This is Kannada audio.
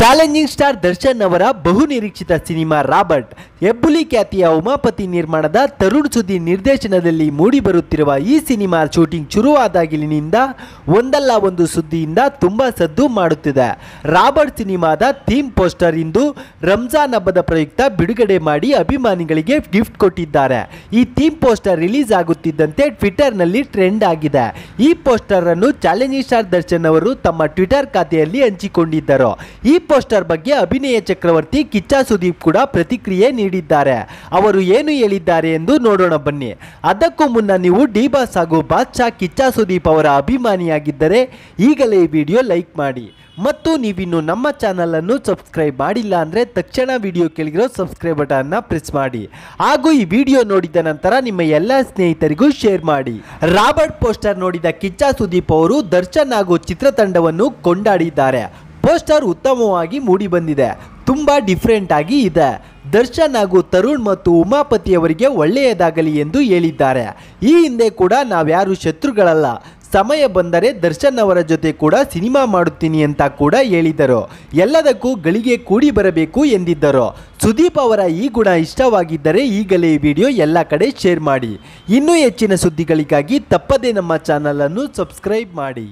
ಚಾಲೆಂಜಿಂಗ್ ಸ್ಟಾರ್ ದರ್ಶನ್ ಅವರ ಬಹುನಿರೀಕ್ಷಿತ ಸಿನಿಮಾ ರಾಬರ್ಟ್ ಹೆಬ್ಬುಲಿ ಖ್ಯಾತಿಯ ಉಮಾಪತಿ ನಿರ್ಮಾಣದ ತರುಣ್ ಸುದ್ದಿ ನಿರ್ದೇಶನದಲ್ಲಿ ಮೂಡಿಬರುತ್ತಿರುವ ಈ ಸಿನಿಮಾ ಶೂಟಿಂಗ್ ಶುರುವಾದಾಗಿಲಿನಿಂದ ಒಂದಲ್ಲ ಒಂದು ಸುದ್ದಿಯಿಂದ ತುಂಬ ಸದ್ದು ಮಾಡುತ್ತಿದೆ ರಾಬರ್ಟ್ ಸಿನಿಮಾದ ಥೀಮ್ ಪೋಸ್ಟರ್ ಇಂದು ರಂಜಾನ್ ಹಬ್ಬದ ಪ್ರಯುಕ್ತ ಬಿಡುಗಡೆ ಮಾಡಿ ಅಭಿಮಾನಿಗಳಿಗೆ ಗಿಫ್ಟ್ ಕೊಟ್ಟಿದ್ದಾರೆ ಈ ಥೀಮ್ ಪೋಸ್ಟರ್ ರಿಲೀಸ್ ಆಗುತ್ತಿದ್ದಂತೆ ಟ್ವಿಟರ್ನಲ್ಲಿ ಟ್ರೆಂಡ್ ಆಗಿದೆ ಈ ಪೋಸ್ಟರ್ ಅನ್ನು ಚಾಲೆಂಜಿಂಗ್ ಸ್ಟಾರ್ ದರ್ಶನ್ ಅವರು ತಮ್ಮ ಟ್ವಿಟರ್ ಖಾತೆಯಲ್ಲಿ ಹಂಚಿಕೊಂಡಿದ್ದರು ಈ ಪೋಸ್ಟರ್ ಬಗ್ಗೆ ಅಭಿನಯ ಚಕ್ರವರ್ತಿ ಕಿಚ್ಚ ಸುದೀಪ್ ಕೂಡ ಪ್ರತಿಕ್ರಿಯೆ ನೀಡಿದ್ದಾರೆ ಅವರು ಏನು ಹೇಳಿದ್ದಾರೆ ಎಂದು ನೋಡೋಣ ಬನ್ನಿ ಅದಕ್ಕೂ ಮುನ್ನ ನೀವು ಡಿ ಬಾಸ್ ಹಾಗೂ ಬಾದ್ಶಾ ಕಿಚ್ಚ ಸುದೀಪ್ ಅವರ ಅಭಿಮಾನಿಯಾಗಿದ್ದರೆ ಈಗಲೇ ಈ ವಿಡಿಯೋ ಲೈಕ್ ಮಾಡಿ ಮತ್ತು ನೀವಿನ್ನು ನಮ್ಮ ಚಾನಲನ್ನು ಸಬ್ಸ್ಕ್ರೈಬ್ ಮಾಡಿಲ್ಲ ಅಂದರೆ ತಕ್ಷಣ ವಿಡಿಯೋ ಕೆಳಗಿರೋ ಸಬ್ಸ್ಕ್ರೈಬ್ ಅನ್ನು ಪ್ರೆಸ್ ಮಾಡಿ ಹಾಗೂ ಈ ವಿಡಿಯೋ ನೋಡಿದ ನಂತರ ನಿಮ್ಮ ಎಲ್ಲ ಸ್ನೇಹಿತರಿಗೂ ಶೇರ್ ಮಾಡಿ ರಾಬರ್ಟ್ ಪೋಸ್ಟರ್ ನೋಡಿದ ಕಿಚ್ಚ ಸುದೀಪ್ ಅವರು ದರ್ಶನ್ ಹಾಗೂ ಚಿತ್ರತಂಡವನ್ನು ಕೊಂಡಾಡಿದ್ದಾರೆ ಪೋಸ್ಟರ್ ಉತ್ತಮವಾಗಿ ಮೂಡಿಬಂದಿದೆ ತುಂಬ ಡಿಫ್ರೆಂಟ್ ಆಗಿ ಇದೆ ದರ್ಶನ್ ಹಾಗೂ ತರುಣ್ ಮತ್ತು ಉಮಾಪತಿಯವರಿಗೆ ಒಳ್ಳೆಯದಾಗಲಿ ಎಂದು ಹೇಳಿದ್ದಾರೆ ಈ ಹಿಂದೆ ಕೂಡ ನಾವ್ಯಾರು ಶತ್ರುಗಳಲ್ಲ ಸಮಯ ಬಂದರೆ ದರ್ಶನ್ ಅವರ ಜೊತೆ ಕೂಡ ಸಿನಿಮಾ ಮಾಡುತ್ತೀನಿ ಅಂತ ಕೂಡ ಹೇಳಿದರು ಎಲ್ಲದಕ್ಕೂ ಗಳಿಗೆ ಕೂಡಿ ಬರಬೇಕು ಎಂದಿದ್ದರು ಸುದೀಪ್ ಅವರ ಈ ಗುಣ ಇಷ್ಟವಾಗಿದ್ದರೆ ಈಗಲೇ ಈ ವಿಡಿಯೋ ಎಲ್ಲ ಕಡೆ ಶೇರ್ ಮಾಡಿ ಇನ್ನೂ ಹೆಚ್ಚಿನ ಸುದ್ದಿಗಳಿಗಾಗಿ ತಪ್ಪದೇ ನಮ್ಮ ಚಾನಲನ್ನು ಸಬ್ಸ್ಕ್ರೈಬ್ ಮಾಡಿ